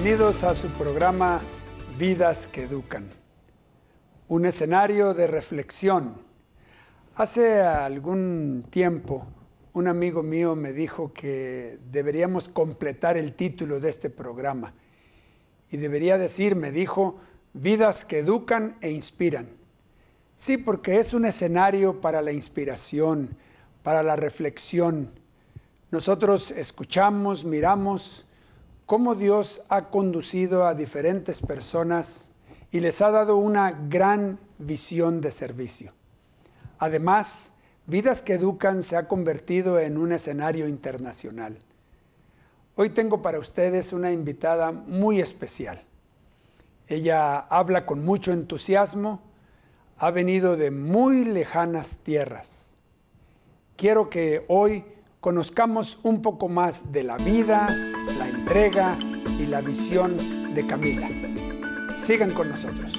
Bienvenidos a su programa Vidas que Educan, un escenario de reflexión. Hace algún tiempo un amigo mío me dijo que deberíamos completar el título de este programa y debería decir, me dijo, Vidas que Educan e Inspiran. Sí, porque es un escenario para la inspiración, para la reflexión. Nosotros escuchamos, miramos, cómo Dios ha conducido a diferentes personas y les ha dado una gran visión de servicio. Además, Vidas que Educan se ha convertido en un escenario internacional. Hoy tengo para ustedes una invitada muy especial. Ella habla con mucho entusiasmo, ha venido de muy lejanas tierras. Quiero que hoy conozcamos un poco más de la vida, la entrega y la visión de Camila. Sigan con nosotros.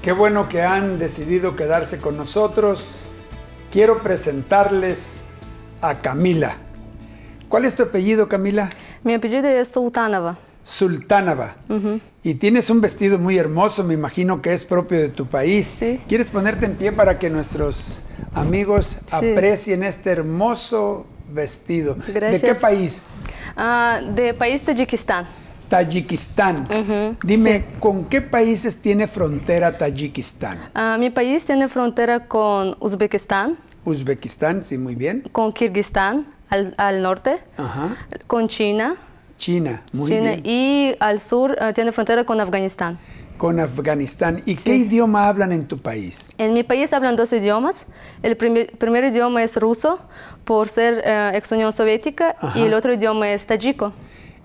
Qué bueno que han decidido quedarse con nosotros. Quiero presentarles a Camila. ¿Cuál es tu apellido, Camila? Mi apellido es Sultanova. Sultanaba. Y tienes un vestido muy hermoso, me imagino que es propio de tu país. ¿Quieres ponerte en pie para que nuestros amigos aprecien este hermoso vestido? Gracias. ¿De qué país? Ah, de país Tayikistán. Tayikistán. Dime, ¿con qué países tiene frontera Tayikistán? Ah, mi país tiene frontera con Uzbekistán, Uzbekistán, sí, muy bien. Con Kirguistán, al, al norte. Con China. China, muy China. bien. Y al sur eh, tiene frontera con Afganistán. Con Afganistán. ¿Y qué idioma hablan en tu país? En mi país hablan dos idiomas. El primer, idioma es ruso, por ser eh, ex Unión Soviética, y el otro idioma es tajiko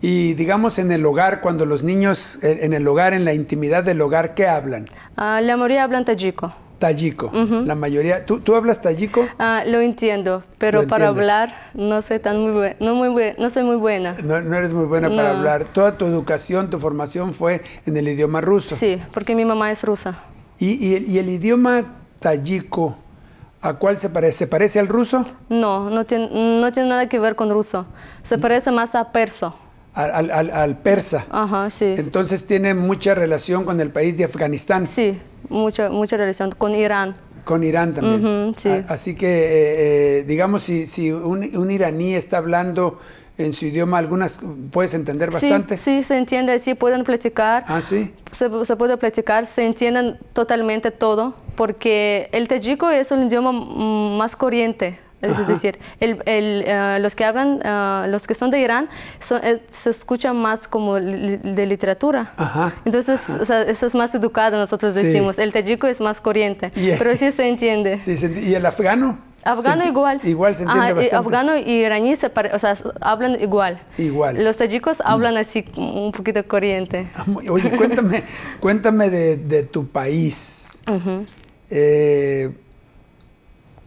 Y digamos en el hogar, cuando los niños, eh, en el hogar, en la intimidad del hogar, ¿qué hablan? Ah, la mayoría hablan tajiko Tallico. La mayoría. ¿Tú, hablas tallico? Ah, lo entiendo, pero para hablar no soy, tan muy no, muy no soy muy buena. No, eres muy buena para hablar. Toda tu educación, tu formación fue en el idioma ruso. Sí, porque mi mamá es rusa. ¿Y, y, el, idioma tallico, a cuál se parece? ¿Se parece al ruso? No, no tiene, no tiene nada que ver con ruso. Se parece más a perso al, al, persa. Entonces tiene mucha relación con el país de Afganistán. Sí, mucha, mucha relación con Irán. Con Irán también. sí. así que, eh, eh, digamos, si, si un, iraní está hablando en su idioma algunas puedes entender bastante. Sí, se entiende, sí pueden platicar. Ah, sí. Se, puede platicar, se entienden totalmente todo, porque el tajico es un idioma más corriente es decir, eh, los que hablan, eh, los que son de Irán, se escuchan más como de literatura. Entonces, eso es más educado, nosotros decimos. El tayiko es más corriente, pero sí se entiende. ¿Y el afgano? Afgano igual. Igual se entiende Afgano y iraní se o sea, hablan igual. Igual. Los tayikos hablan así un poquito corriente. Ah, oye, cuéntame, cuéntame de, tu país. Eh,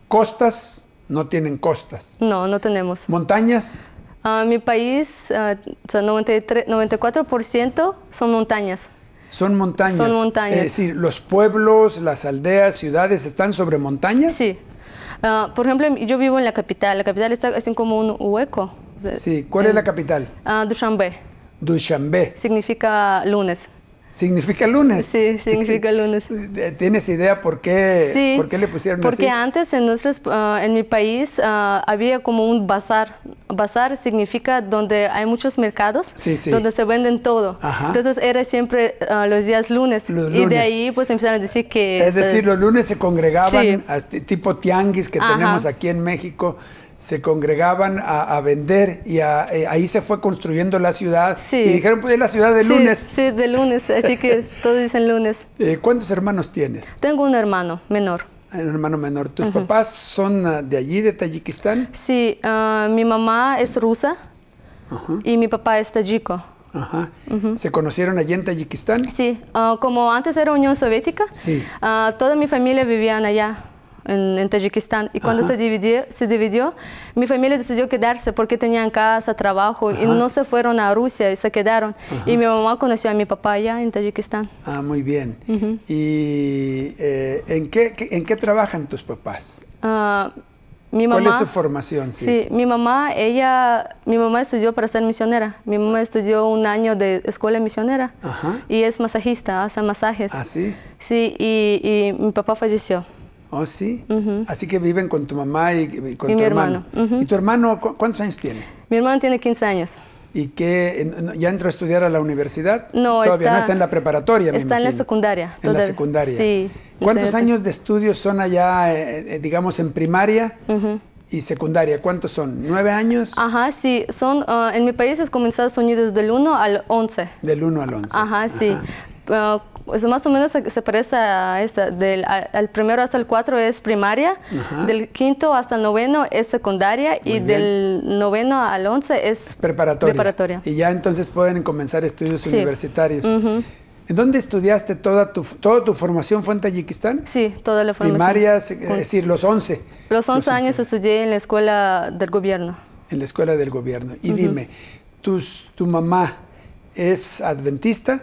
costas no tienen costas. No, no tenemos. ¿Montañas? Ah, mi país, 93, ah, 94% son montañas. Son montañas. Son montañas. Es decir, los pueblos, las aldeas, ciudades están sobre montañas. Sí. Ah, por ejemplo, yo vivo en la capital. La capital está es como un hueco. Sí. ¿Cuál es la capital? Dushanbe. Dushanbe. Significa lunes. Significa lunes. Sí, significa lunes. Eh, ¿Tienes idea por qué, le pusieron porque Porque antes en, nuestros, ah, en mi país ah, había como un bazar. Bazar significa donde hay muchos mercados, donde se venden todo. Entonces era siempre ah, los días lunes. Y de ahí pues empezaron a decir que... Es decir, los lunes se congregaban este tipo tianguis que tenemos aquí en México se congregaban a, vender y eh, ahí se fue construyendo la ciudad. Y dijeron, pues es la ciudad de lunes. Sí, de lunes, así que todos dicen lunes. Eh, ¿Cuántos hermanos tienes? Tengo un hermano menor. Ah, un hermano menor. ¿Tus papás son ah, de allí, de Tayikistán? Sí, ah, mi mamá es rusa y mi papá es tayiko. ¿Se conocieron allí en Tayikistán? Sí, como antes era Unión Soviética, sí. toda mi familia vivía allá en, en Y cuando se dividió, se dividió, mi familia decidió quedarse porque tenían casa, trabajo y no se fueron a Rusia y se quedaron. Y mi mamá conoció a mi papá allá en Tayikistán. Ah, muy bien. ¿Y eh, ¿en, qué, en qué trabajan tus papás? Ah, mi mamá, ¿Cuál es su formación? Sí? sí? mi mamá, ella, mi mamá estudió para ser misionera. Mi mamá estudió un año de escuela misionera Ajá. y es masajista, hace masajes. ¿Ah, sí? Sí, y mi papá falleció. ¿Oh, sí? Así que viven con tu mamá y, con tu hermano. ¿Y tu hermano cuántos años tiene? Mi hermano tiene 15 años. ¿Y qué? ¿Ya entró a estudiar a la universidad? No, Todavía está, no está en la preparatoria, Está en la secundaria. En la secundaria. Sí. ¿Cuántos años de estudios son allá, eh, eh, digamos, en primaria? ¿Y secundaria? ¿Cuántos son? ¿Nueve años? Ajá, sí. Son, ah, en mi país es comenzado a Estados Unidos del 1 al 11. Del 1 al 11. Ajá, sí. Ah, pues, más o menos se, parece a esta, del primero hasta el cuatro es primaria, del quinto hasta el noveno es secundaria y del noveno al once es preparatoria. Y ya entonces pueden comenzar estudios universitarios. ¿En dónde estudiaste toda tu, toda tu formación fue en Tayikistán? Sí, toda la formación. Primaria, es decir, los 11. Los 11, años estudié en la escuela del gobierno. En la escuela del gobierno. Y dime, ¿tus, ¿tu mamá es adventista?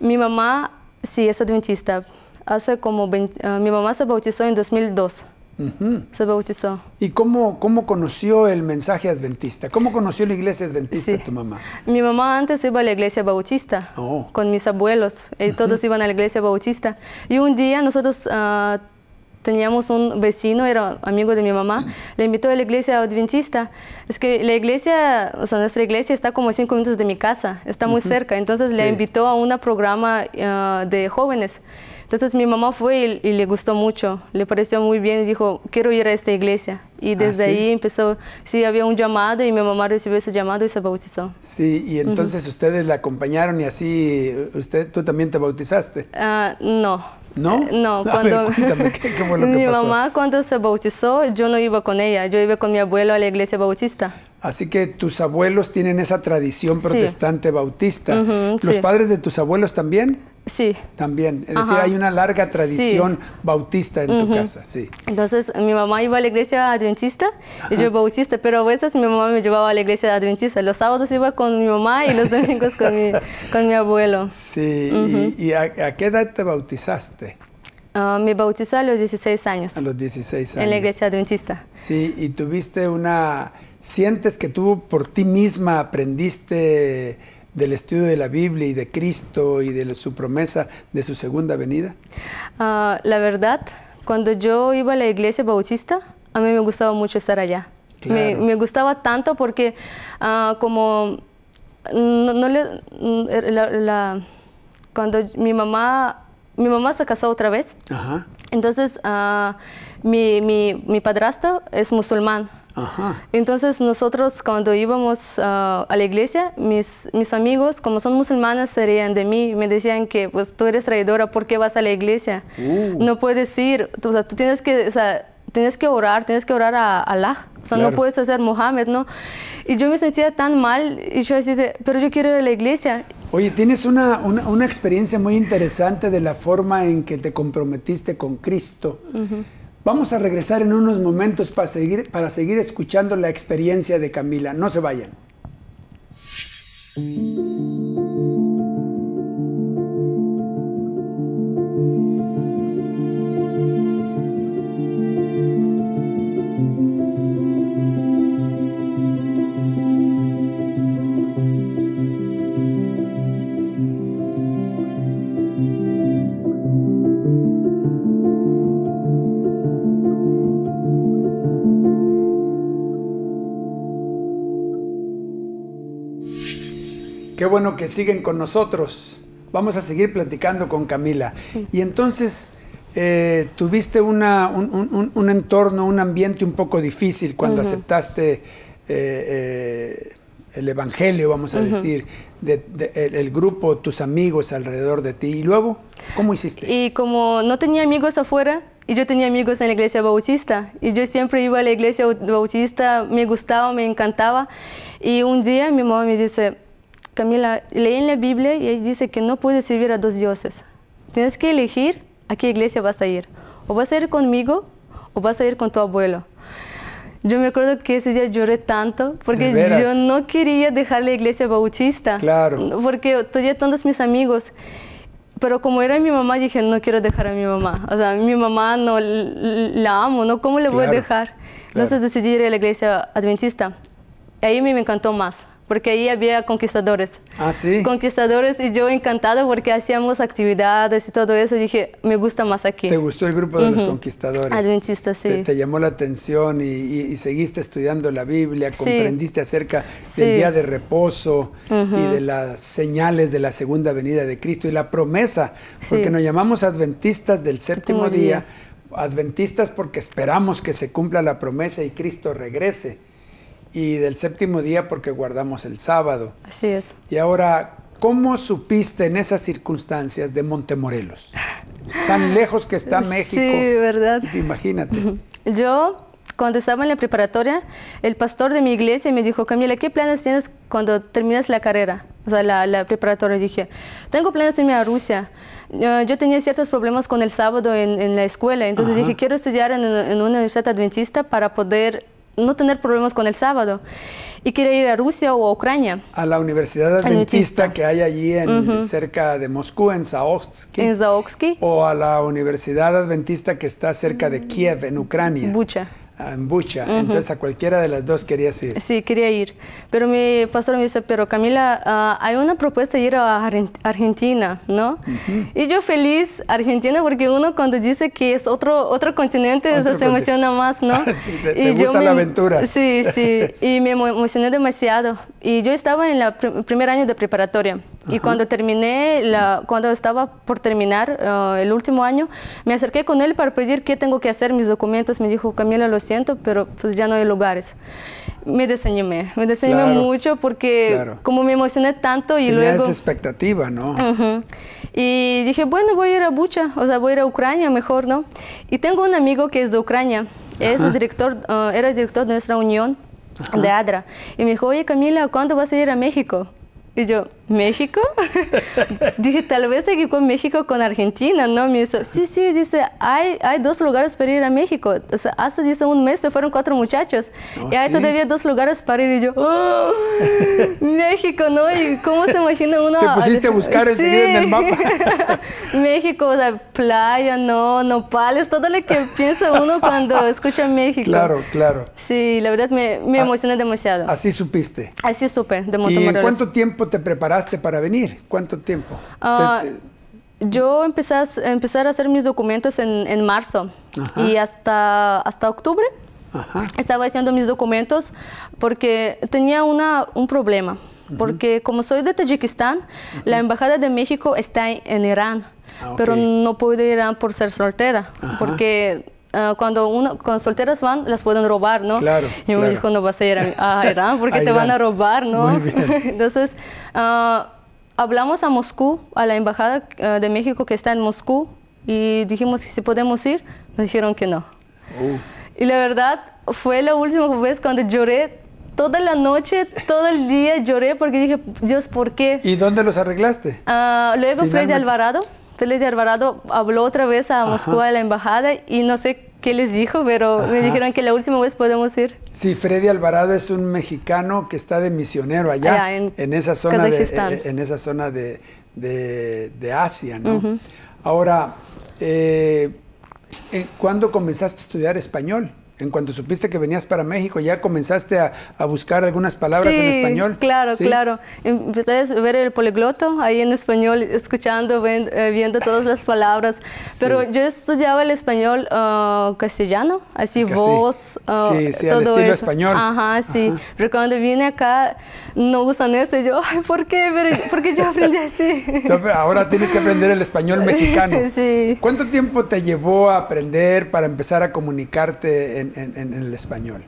Mi mamá Sí, es adventista. Hace como ah, mi mamá se bautizó en 2002. Se bautizó. ¿Y cómo, cómo conoció el mensaje adventista? ¿Cómo conoció la iglesia adventista tu mamá? Mi mamá antes iba a la iglesia bautista oh. con mis abuelos. Y eh, Todos iban a la iglesia bautista. Y un día nosotros ah, teníamos un vecino, era amigo de mi mamá, le invitó a la iglesia adventista. Es que la iglesia, o sea, nuestra iglesia está como a cinco minutos de mi casa, está muy cerca, entonces le invitó a un programa eh, de jóvenes. Entonces mi mamá fue y, le gustó mucho, le pareció muy bien y dijo, quiero ir a esta iglesia. Y ah, desde ahí empezó, sí, había un llamado y mi mamá recibió ese llamado y se bautizó. Sí, y entonces ustedes la acompañaron y así, eh, usted, tú también te bautizaste. Ah, no. ¿No? No, cuando mi mamá cuando se bautizó, yo no iba con ella, yo iba con mi abuelo a la iglesia bautista. Así que tus abuelos tienen esa tradición protestante bautista. ¿Los padres de tus abuelos también? Sí. También. Es decir, hay una larga tradición bautista en tu casa, sí. Entonces, mi mamá iba a la iglesia adventista y yo bautista, pero a veces mi mamá me llevaba a la iglesia adventista. Los sábados iba con mi mamá y los domingos con, mi, con mi abuelo. Sí. ¿Y, a, qué edad te bautizaste? Ah, me bauticé a los 16 años. A los 16 años. En la iglesia adventista. Sí, y tuviste una... ¿Sientes que tú por ti misma aprendiste del estudio de la Biblia y de Cristo y de su promesa de su segunda venida? Ah, la verdad, cuando yo iba a la iglesia bautista, a mí me gustaba mucho estar allá. Me, gustaba tanto porque ah, como no, mm, cuando mi mamá mi mamá se casó otra vez. Entonces, ah, mi, mi padrastro es musulmán. Entonces nosotros cuando íbamos ah, a la iglesia, mis, mis amigos, como son musulmanes, serían de mí. Me decían que pues tú eres traidora, ¿por qué vas a la iglesia? Uh. No puedes ir, o sea, tú tienes que, o sea, tienes que orar, tienes que orar a Allah, O sea, no puedes hacer Mohammed, ¿no? Y yo me sentía tan mal y yo decía, pero yo quiero ir a la iglesia. Oye, tienes una, una, experiencia muy interesante de la forma en que te comprometiste con Cristo. Vamos a regresar en unos momentos para seguir, para seguir escuchando la experiencia de Camila. No se vayan. bueno que siguen con nosotros. Vamos a seguir platicando con Camila. Y entonces, eh, tuviste un, entorno, un ambiente un poco difícil cuando aceptaste eh, eh, el Evangelio, vamos a decir, de, el, grupo, tus amigos alrededor de ti. ¿Y luego cómo hiciste? Y como no tenía amigos afuera, y yo tenía amigos en la iglesia bautista, y yo siempre iba a la iglesia bautista, me gustaba, me encantaba, y un día mi mamá me dice, Camila, leí en la Biblia y ahí dice que no puedes servir a dos dioses. Tienes que elegir a qué iglesia vas a ir. O vas a ir conmigo o vas a ir con tu abuelo. Yo me acuerdo que ese día lloré tanto porque yo no quería dejar la iglesia bautista. Claro. Porque todavía todos mis amigos. Pero como era mi mamá, dije, no quiero dejar a mi mamá. O sea, mi mamá no la amo, ¿no? ¿Cómo le voy a dejar? Entonces decidí ir a la iglesia adventista. Ahí me encantó más porque ahí había conquistadores. Ah, sí. Conquistadores y yo encantado porque hacíamos actividades y todo eso. dije, me gusta más aquí. ¿Te gustó el grupo de los conquistadores? Adventistas, sí. Te, llamó la atención y, y, seguiste estudiando la Biblia, comprendiste acerca del día de reposo y de las señales de la segunda venida de Cristo y la promesa, porque nos llamamos adventistas del séptimo día, adventistas porque esperamos que se cumpla la promesa y Cristo regrese y del séptimo día porque guardamos el sábado. Así es. Y ahora, ¿cómo supiste en esas circunstancias de Montemorelos? Tan lejos que está México. Sí, verdad. Imagínate. Yo, cuando estaba en la preparatoria, el pastor de mi iglesia me dijo, Camila, ¿qué planes tienes cuando terminas la carrera? O sea, la, la preparatoria. Dije, tengo planes de irme a Rusia. yo tenía ciertos problemas con el sábado en, la escuela, entonces dije, quiero estudiar en una universidad adventista para poder no tener problemas con el sábado. Y quiere ir a Rusia o a Ucrania. A la Universidad Adventista que hay allí en, cerca de Moscú, en Zaotsky En O a la Universidad Adventista que está cerca de Kiev, en Ucrania. Bucha en Bucha. Entonces a cualquiera de las dos querías ir. Sí, quería ir. Pero mi pastor me dice, pero Camila, ah, hay una propuesta de ir a Argentina, ¿no? Y yo feliz, Argentina, porque uno cuando dice que es otro, otro continente, eso se emociona más, ¿no? te, gusta la em-, aventura. Sí, sí. y me emocioné demasiado. Y yo estaba en el primer año de preparatoria. Y cuando terminé, la, cuando estaba por terminar ah, el último año, me acerqué con él para pedir qué tengo que hacer, mis documentos. Me dijo, Camila, lo pero pues ya no hay lugares. Me desanimé, me desanimé mucho porque como me emocioné tanto y luego... Tenías expectativa, ¿no? Y dije, bueno, voy a ir a Bucha, o sea, voy a ir a Ucrania mejor, ¿no? Y tengo un amigo que es de Ucrania, es director, eh, era el director de nuestra unión de ADRA. Y me dijo, oye Camila, ¿cuándo vas a ir a México? Y yo, ¿México? Dije, tal vez equipo México con Argentina, ¿no? Me dice, sí, sí, dice, hay, hay dos lugares para ir a México. O sea, hace dice, un mes se fueron cuatro muchachos ¿Oh, y hay todavía dos lugares para ir. Y yo, ¡Oh! México, ¿no? ¿Y cómo se imagina uno? Te pusiste a buscar sí. en el mapa. México, o sea, playa, no, nopales, todo lo que piensa uno cuando escucha México. Claro, claro. Sí, la verdad me, me ah, emocioné demasiado. Así supiste. Así supe de ¿Y cuánto tiempo te preparaste para venir? ¿Cuánto tiempo? Ah, yo empecé a, empezar a hacer mis documentos en, en marzo y hasta, hasta octubre estaba haciendo mis documentos porque tenía una, un problema. Porque como soy de Tayikistán, la Embajada de México está en, Irán, ah, pero no puedo ir a Irán por ser soltera, porque Ah, cuando, uno, cuando solteras van, las pueden robar, ¿no? Claro. Y me dijo, no vas a ir a, Irán porque te van a robar, ¿no? Entonces, ah, hablamos a Moscú, a la embajada ah, de México que está en Moscú, y dijimos que si podemos ir, nos dijeron que no. Oh. Y la verdad, fue la última vez cuando lloré toda la noche, todo el día lloré porque dije, Dios, ¿por qué? ¿Y dónde los arreglaste? Uh, luego Freddy Alvarado Félix Alvarado habló otra vez a Moscú, de la embajada, y no sé qué les dijo, pero me dijeron que la última vez podemos ir. Sí, Freddy Alvarado es un mexicano que está de misionero allá, en, esa zona, de, eh, en esa zona de, Asia, ¿no? Ahora, eh, eh, ¿cuándo comenzaste a estudiar español? en cuanto supiste que venías para México, ya comenzaste a, buscar algunas palabras en español. Claro, ¿Sí? claro. Empecé a ver el poligloto ahí en español, escuchando, eh, viendo todas las palabras. Pero yo estudiaba el español ah, castellano, así vos, ah, voz, ah, sí, sí, todo español. Ajá, sí. Pero cuando vine acá, no usan eso. Yo, ¿por qué? Porque yo aprendí así? Ahora tienes que aprender el español mexicano. Sí. ¿Cuánto tiempo te llevó a aprender para empezar a comunicarte en en, el español.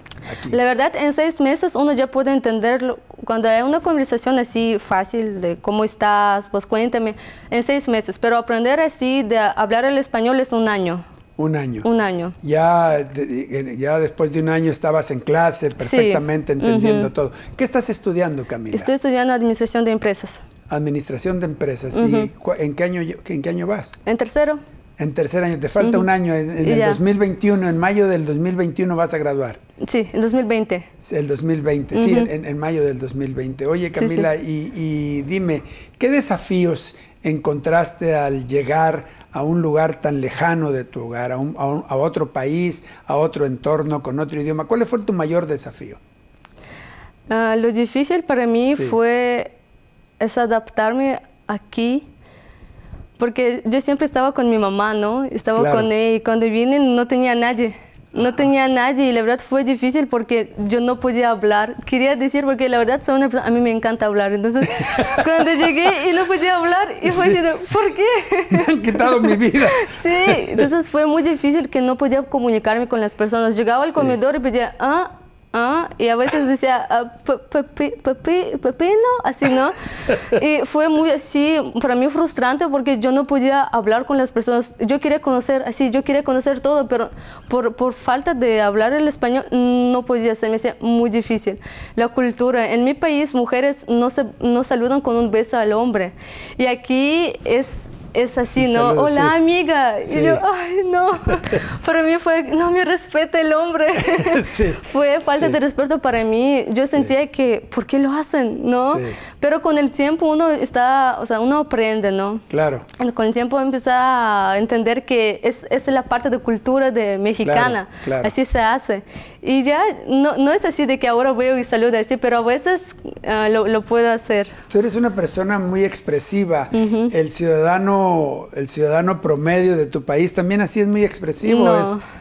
La verdad, en seis meses uno ya puede entenderlo. Cuando hay una conversación así fácil de cómo estás, pues cuéntame, en seis meses. Pero aprender así de hablar el español es un año. Un año. Un año. Ya, eh, ya después de un año estabas en clase perfectamente entendiendo todo. ¿Qué estás estudiando, Camila? Estoy estudiando Administración de Empresas. Administración de Empresas. ¿Y en qué, año, en qué año vas? En tercero. En tercer año, te falta un año, en, el 2021, en mayo del 2021 vas a graduar. Sí, el 2020. El 2020, sí, en, mayo del 2020. Oye Camila, Y, dime, ¿qué desafíos encontraste al llegar a un lugar tan lejano de tu hogar, a, otro país, a otro entorno, con otro idioma? ¿Cuál fue tu mayor desafío? Ah, lo difícil para mí fue adaptarme aquí porque yo siempre estaba con mi mamá, ¿no? Estaba con ella y cuando vine no tenía nadie. No tenía nadie y la verdad fue difícil porque yo no podía hablar. Quería decir porque la verdad soy una persona, a mí me encanta hablar. Entonces, cuando llegué y no podía hablar, y fue ¿por qué? Me han quitado mi vida. Sí, entonces fue muy difícil que no podía comunicarme con las personas. Llegaba al comedor y pedía, ah, ¿Ah? Y a veces decía, ah, pepino, así, ¿no? Y fue muy así, para mí frustrante porque yo no podía hablar con las personas. Yo quería conocer, así, yo quería conocer todo, pero por, por falta de hablar el español no podía, se me hacía muy difícil. La cultura, en mi país mujeres no, se, no saludan con un beso al hombre. Y aquí es es así, ¿no? Hola, amiga. Y yo, ay, no. para mí fue, no me respeta el hombre. sí. Fue falta de respeto para mí. Yo sentía que, ¿por qué lo hacen? ¿No? Pero con el tiempo uno está, o sea, uno aprende, ¿no? Claro. Con el tiempo empieza a entender que es, es la parte de cultura de mexicana. Así se hace. Y ya no, no, es así de que ahora veo y saludo así, pero a veces ah, lo, lo, puedo hacer. Tú eres una persona muy expresiva. El ciudadano el ciudadano promedio de tu país también así es muy expresivo.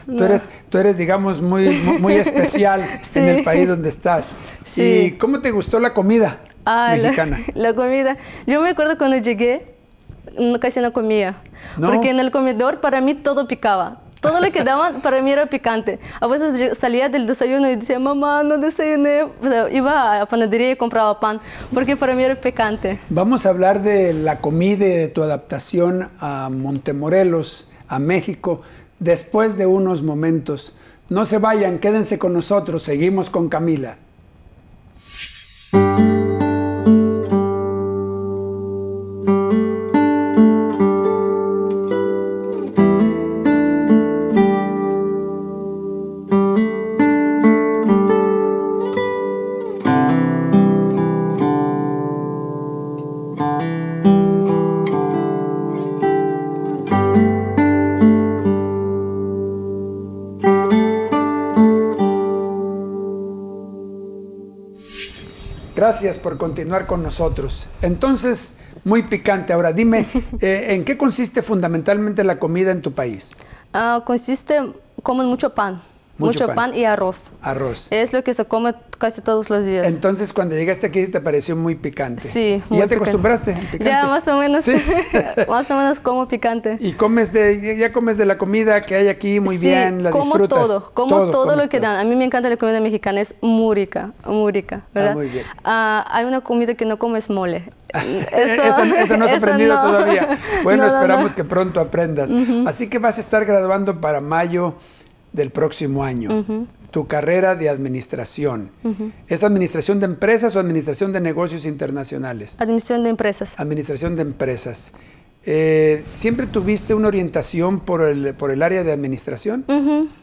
Tú, eres, tú eres, digamos, muy, muy especial en el país donde estás. ¿Y cómo te gustó la comida ah, mexicana? La, comida. Yo me acuerdo cuando llegué, casi no comía. Porque en el comedor para mí todo picaba todo lo que daban para mí era picante. A veces salía del desayuno y decía, mamá, no desayuné. iba a la panadería y compraba pan, porque para mí era picante. Vamos a hablar de la comida y de tu adaptación a Montemorelos, a México, después de unos momentos. No se vayan, quédense con nosotros, seguimos con Camila. gracias por continuar con nosotros. Entonces, muy picante. Ahora, dime, eh, ¿en qué consiste fundamentalmente la comida en tu país? Ah, consiste consiste, comen mucho pan. Mucho, pan. y arroz. Arroz. Es lo que se come casi todos los días. Entonces, cuando llegaste aquí te pareció muy picante. Sí. ¿Y ya te acostumbraste? Picante? Ya, más o menos. ¿Sí? más o menos como picante. ¿Y comes de, ya comes de la comida que hay aquí muy bien? ¿La como Todo, como todo, lo que dan. A mí me encanta la comida mexicana, es muy rica, ah, ¿verdad? muy bien. Ah, hay una comida que no comes mole. Eh, Eso, no has aprendido todavía. Bueno, esperamos que pronto aprendas. Así que vas a estar graduando para mayo del próximo año, tu carrera de administración. ¿Es administración de empresas o administración de negocios internacionales? Administración de empresas. Administración de empresas. Eh, ¿Siempre tuviste una orientación por el, por el área de administración?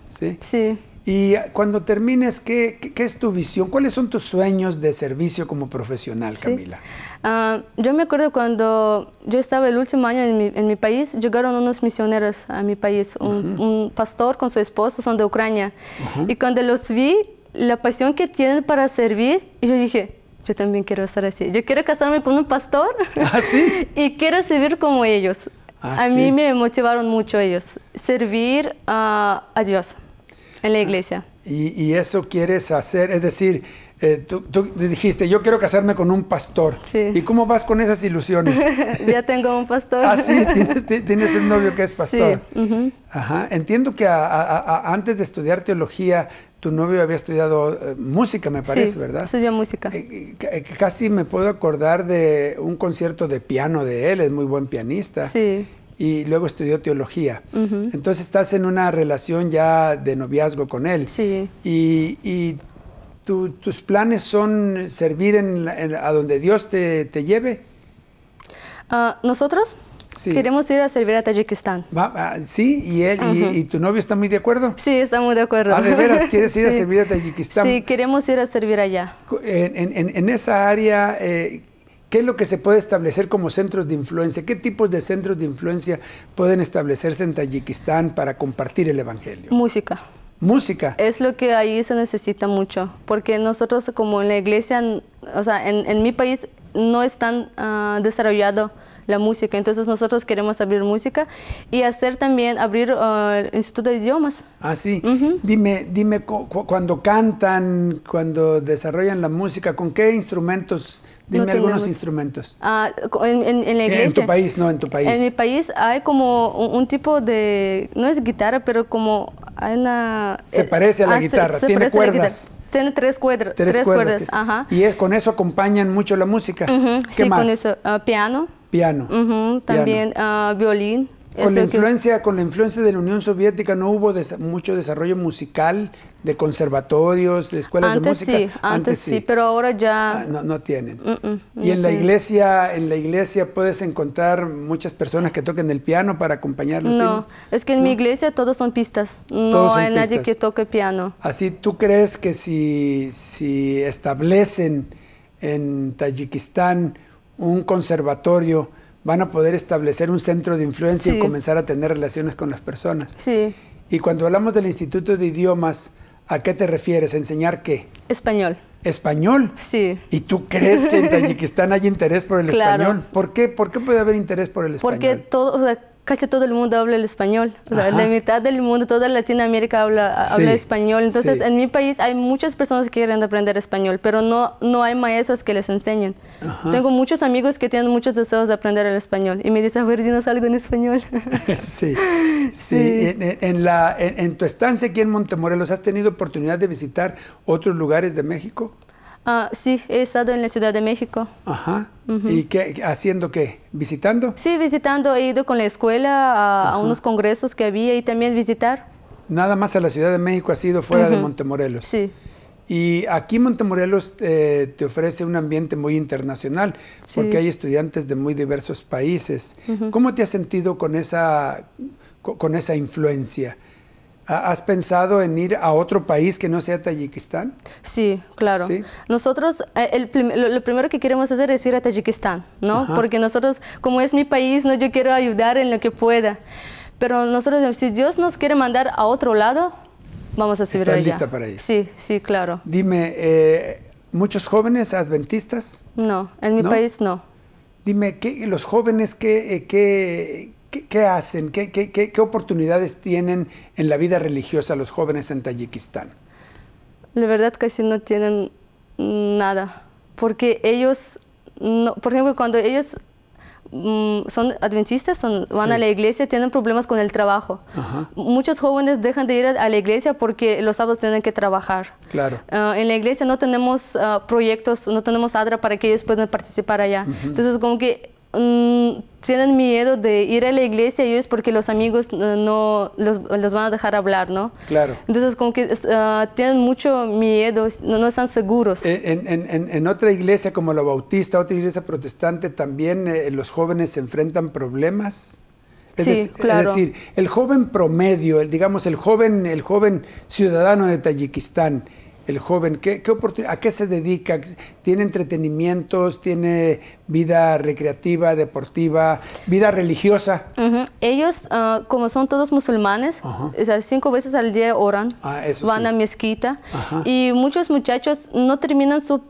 Sí. Sí. Y cuando termines, ¿qué, ¿qué, es tu visión? ¿Cuáles son tus sueños de servicio como profesional, Camila? Ah, yo me acuerdo cuando yo estaba el último año en mi, en mi país, llegaron unos misioneros a mi país, un, pastor con su esposo, son de Ucrania. Y cuando los vi, la pasión que tienen para servir, y yo dije, yo también quiero ser así. Yo quiero casarme con un pastor ¿Ah, y quiero servir como ellos. Ah, a mí me motivaron mucho ellos, servir a Dios en la iglesia. Y, y eso quieres hacer, es decir, eh, tú, dijiste, yo quiero casarme con un pastor. ¿Y cómo vas con esas ilusiones? ya tengo un pastor. ah, sí, tienes, un novio que es pastor. Sí. Ajá. Entiendo que antes de estudiar teología, tu novio había estudiado eh, música, me parece, sí, ¿verdad? Estudió música. Eh, casi me puedo acordar de un concierto de piano de él, es muy buen pianista. Sí y luego estudió teología. Entonces estás en una relación ya de noviazgo con él. Sí. y tus planes son servir a donde Dios te, lleve? Ah, nosotros queremos ir a servir a Tayikistán. Ah, sí, ¿Y, él, y, tu novio está muy de acuerdo. Sí, estamos muy de acuerdo. Ah, de veras, ¿quieres ir a servir a Tayikistán? Sí, queremos ir a servir allá. En, esa área... Eh, ¿Qué es lo que se puede establecer como centros de influencia? ¿Qué tipos de centros de influencia pueden establecerse en Tayikistán para compartir el Evangelio? Música música. Es lo que ahí se necesita mucho, porque nosotros como en la iglesia, o sea, en, mi país no están ah, desarrollado la música, entonces nosotros queremos abrir música y hacer también abrir ah, el Instituto de Idiomas. Ah, sí. Dime, dime cuando cantan, cuando desarrollan la música, ¿con qué instrumentos Dime algunos instrumentos. Ah, en, la iglesia. En tu país, no, en tu país. En mi país hay como un, tipo de, no es guitarra, pero como hay una... Se eh, parece a la ah, guitarra, tiene cuerdas. Tiene tres, cuerdas. Tres, cuerdas, ajá. Y es, con eso acompañan mucho la música. ¿Qué sí, más? con eso. Ah, piano. Piano. también ah, violín con la, influencia, con la influencia de la Unión Soviética no hubo mucho desarrollo musical, de conservatorios, de escuelas de música. Sí, antes, sí, pero ahora ya... Ah, no, no, tienen. Mm, mm, y en la iglesia en la iglesia puedes encontrar muchas personas que toquen el piano para acompañarlos. No, es que en mi iglesia todos son pistas. no hay nadie que toque piano. Así, ¿tú crees que si, si establecen en Tayikistán un conservatorio van a poder establecer un centro de influencia y comenzar a tener relaciones con las personas. Sí. Y cuando hablamos del Instituto de Idiomas, ¿a qué te refieres? ¿Enseñar qué? Español. ¿Español? Sí. ¿Y tú crees que en Tayikistán hay interés por el español? ¿Por qué? ¿Por qué puede haber interés por el español? Porque todo, casi todo el mundo habla el español. la mitad del mundo, toda Latinoamérica habla, habla español. Entonces, en mi país hay muchas personas que quieren aprender español, pero no, no hay maestros que les enseñen. Tengo muchos amigos que tienen muchos deseos de aprender el español y me dicen, a ver, dinos algo en español. sí, sí. En, la, en, tu estancia aquí en Montemorelos, ¿has tenido oportunidad de visitar otros lugares de México? Ah, sí, he estado en la Ciudad de México. Ajá. ¿Y qué, haciendo qué? ¿Visitando? Sí, visitando. He ido con la escuela a, unos congresos que había y también visitar. Nada más a la Ciudad de México has sido fuera de Montemorelos. Sí. Y aquí Montemorelos eh, te ofrece un ambiente muy internacional, porque hay estudiantes de muy diversos países. ¿Cómo te has sentido con esa influencia? ¿Has pensado en ir a otro país que no sea Tayikistán? Sí, claro. Nosotros eh, lo, primero que queremos hacer es ir a Tayikistán, ¿no? Porque nosotros, como es mi país, ¿no? yo quiero ayudar en lo que pueda. Pero nosotros, si Dios nos quiere mandar a otro lado, vamos a subir ¿Estás lista para ir? Sí, sí, claro. Dime, eh, ¿muchos jóvenes adventistas? No, en mi país no. Dime, ¿qué, ¿los jóvenes que qué, eh, ¿Qué, hacen? ¿Qué, oportunidades tienen en la vida religiosa los jóvenes en Tayikistán? La verdad casi no tienen nada, porque ellos, no, por ejemplo, cuando ellos mm, son adventistas, son, van a la iglesia, tienen problemas con el trabajo. Muchos jóvenes dejan de ir a, la iglesia porque los sábados tienen que trabajar. Claro. Ah, en la iglesia no tenemos ah, proyectos, no tenemos ADRA para que ellos puedan participar allá. Entonces, como que Mm, tienen miedo de ir a la iglesia y es porque los amigos eh, no los, los, van a dejar hablar, ¿no? Claro. Entonces, como que ah, tienen mucho miedo, no, están seguros. En, en, en, otra iglesia como la bautista, otra iglesia protestante, también eh, los jóvenes se enfrentan problemas. Es, sí, claro. es decir, el joven promedio, digamos, el joven, el joven ciudadano de Tayikistán, el joven? ¿Qué, qué ¿A qué se dedica? ¿Tiene entretenimientos? ¿Tiene vida recreativa, deportiva, vida religiosa? Ellos, ah, como son todos musulmanes, cinco veces al día oran, ah, van a mezquita y muchos muchachos no terminan su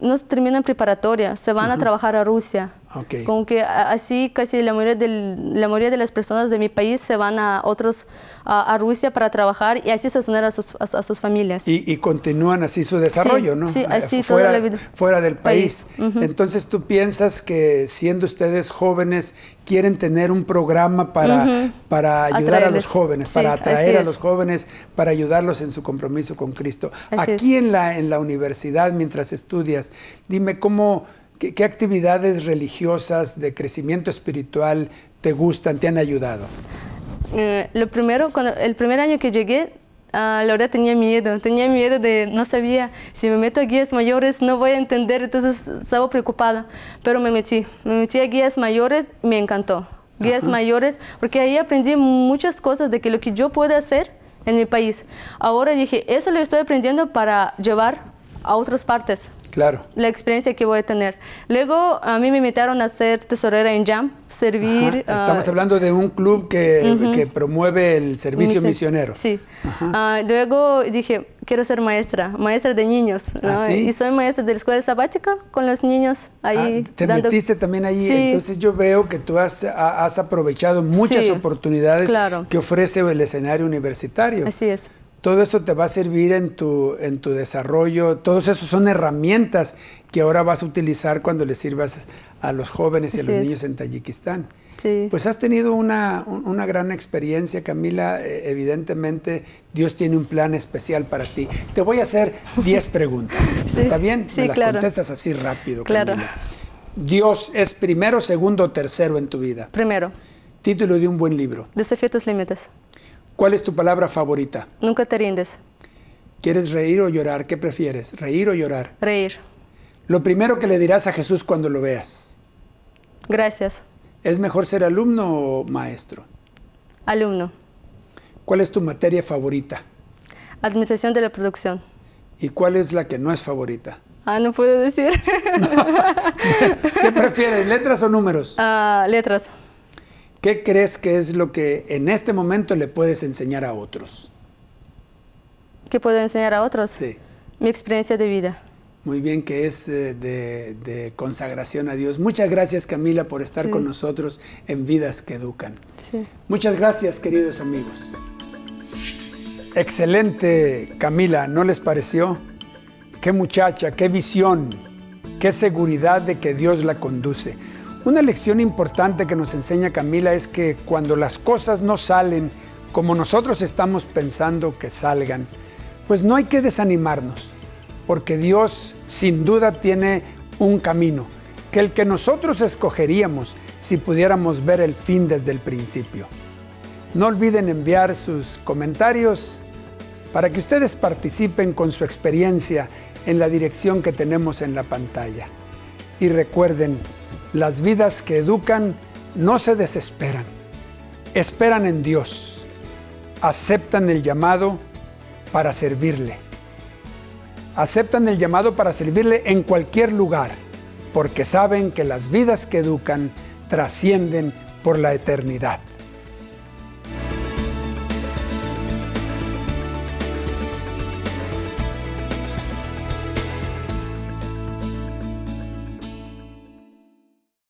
no terminan preparatoria, se van a trabajar a Rusia. Okay. que así casi la mayoría, la mayoría de las personas de mi país se van a otros, a, Rusia para trabajar y así sostener a sus, a, sus familias. Y, continúan así su desarrollo, ¿no? Sí, eh, así fuera, toda la vida. Fuera del país. Entonces tú piensas que siendo ustedes jóvenes quieren tener un programa para, para ayudar a los jóvenes, para atraer a los jóvenes, para ayudarlos en su compromiso con Cristo. Aquí en la, en la universidad, mientras estudias, dime cómo ¿Qué, actividades religiosas de crecimiento espiritual te gustan, te han ayudado? Eh, lo primero, el primer año que llegué, a ah, la verdad tenía miedo, tenía miedo de, no sabía, si me meto a guías mayores no voy a entender, entonces estaba preocupada, pero me metí, me metí a guías mayores, me encantó, guías mayores, porque ahí aprendí muchas cosas de que lo que yo puedo hacer en mi país. Ahora dije, eso lo estoy aprendiendo para llevar a otras partes, Claro. La experiencia que voy a tener. Luego a mí me invitaron a ser tesorera en JAM, servir. Ah, Estamos hablando de un club que, promueve el servicio misionero. Sí. Ah, luego dije, quiero ser maestra, maestra de niños. ¿Ah, y soy maestra de la escuela sabática con los niños ahí. te metiste también ahí, entonces yo veo que tú has, aprovechado muchas oportunidades que ofrece el escenario universitario. Así es. Todo eso te va a servir en tu, en tu desarrollo. Todos esos son herramientas que ahora vas a utilizar cuando le sirvas a los jóvenes y a los niños en Tayikistán. Sí. Pues has tenido una, gran experiencia, Camila. Eh, evidentemente, Dios tiene un plan especial para ti. Te voy a hacer 10 preguntas. ¿Está bien? Me las contestas así rápido, claro. Dios es primero, segundo o tercero en tu vida. Primero. Título de un buen libro. tus límites. ¿Cuál es tu palabra favorita? Nunca te rindes. ¿Quieres reír o llorar? ¿Qué prefieres? ¿Reír o llorar? Reír. Lo primero que le dirás a Jesús cuando lo veas. Gracias. ¿Es mejor ser alumno o maestro? Alumno. ¿Cuál es tu materia favorita? Administración de la producción. ¿Y cuál es la que no es favorita? Ah, no puedo decir. ¿Qué prefieres, letras o números? Ah, letras. ¿Qué crees que es lo que en este momento le puedes enseñar a otros? ¿Qué puedo enseñar a otros? Sí. Mi experiencia de vida. Muy bien, que es eh, de, consagración a Dios. Muchas gracias Camila por estar con nosotros en Vidas que Educan. Sí. Muchas gracias queridos amigos. Excelente Camila, ¿no les pareció? Qué muchacha, qué visión, qué seguridad de que Dios la conduce. Una lección importante que nos enseña Camila es que cuando las cosas no salen como nosotros estamos pensando que salgan, pues no hay que desanimarnos, porque Dios sin duda tiene un camino, que el que nosotros escogeríamos si pudiéramos ver el fin desde el principio. No olviden enviar sus comentarios para que ustedes participen con su experiencia en la dirección que tenemos en la pantalla. Y recuerden, las vidas que educan no se desesperan, esperan en Dios, aceptan el llamado para servirle. Aceptan el llamado para servirle en cualquier lugar, porque saben que las vidas que educan trascienden por la eternidad.